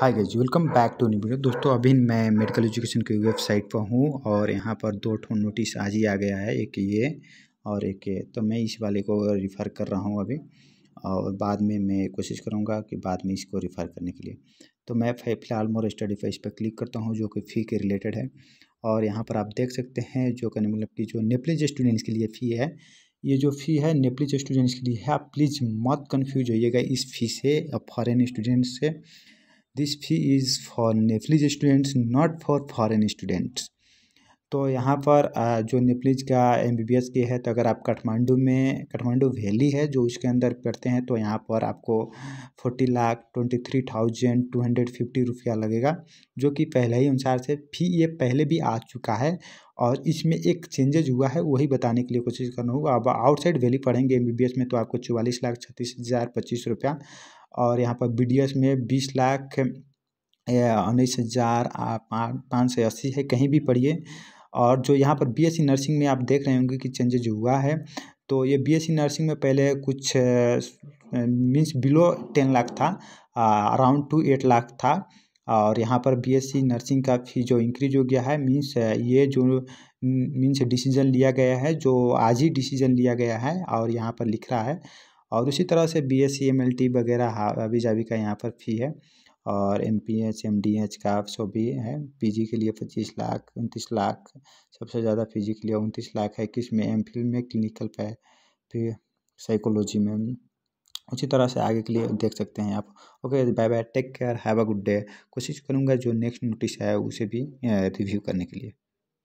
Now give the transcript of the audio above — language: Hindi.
hi guys welcome back to new video दोस्तों अभी मैं मेडिकल एजुकेशन की वेबसाइट पर हूँ और यहाँ पर दो ठो नोटिस आज ही आ गया है एक ये और एक ये तो मैं इस वाले को रिफ़र कर रहा हूँ अभी और बाद में मैं कोशिश करूँगा कि बाद में इसको रिफ़र करने के लिए तो मैं फिलहाल मोर स्टडी पर इस पर क्लिक करता हूँ जो कि फ़ी के रिलेटेड है और यहाँ पर आप देख सकते हैं जो कि मतलब कि जो नेपलिज स्टूडेंट्स के लिए फ़ी है ये जो फ़ी है नेपलिज स्टूडेंट्स के लिए है आप प्लीज़ मत कन्फ्यूज होइएगा इस फ़ी से फ़ॉरन स्टूडेंट्स से this fee is for Nepalese students not for foreign students तो यहाँ पर जो नेपलीज का एम बी बी एस की है तो अगर आप काठमांडू में काठमांडू वैली है जो उसके अंदर करते हैं तो यहाँ पर आपको forty lakh twenty three thousand two hundred fifty रुपया लगेगा जो कि पहले ही अनुसार से फी ये पहले भी आ चुका है और इसमें एक चेंजेज हुआ है वही बताने के लिए कोशिश करना होगा अब आउटसाइड वैली पढ़ेंगे एम बी बी एस में तो आपको चौवालीस लाख छत्तीस हज़ार पच्चीस रुपया और यहाँ पर बी डी एस में बीस लाख उन्नीस हज़ार पाँच सौ अस्सी है कहीं भी पढ़िए और जो यहाँ पर बी एस सी नर्सिंग में आप देख रहे होंगे कि चेंजेज हुआ है तो ये बी एस सी नर्सिंग में पहले कुछ मीन्स बिलो टेन लाख था अराउंड टू एट लाख था और यहाँ पर बीएससी नर्सिंग का फी जो इंक्रीज हो गया है मीन्स ये जो मीन्स डिसीजन लिया गया है जो आज ही डिसीजन लिया गया है और यहाँ पर लिख रहा है और उसी तरह से B S C M L T वगैरह हावी जावी का यहाँ पर फ़ी है और M P H M D H का सो भी है पी जी के लिए पच्चीस लाख उनतीस लाख सबसे ज़्यादा पीजी जी के लिए उनतीस लाख है किस में एम फिल में क्लिनिकल पे फिर साइकोलॉजी में उसी तरह से आगे के लिए देख सकते हैं आप okay bye bye take care have a good day कोशिश करूँगा जो नेक्स्ट नोटिस है उसे भी रिव्यू करने के लिए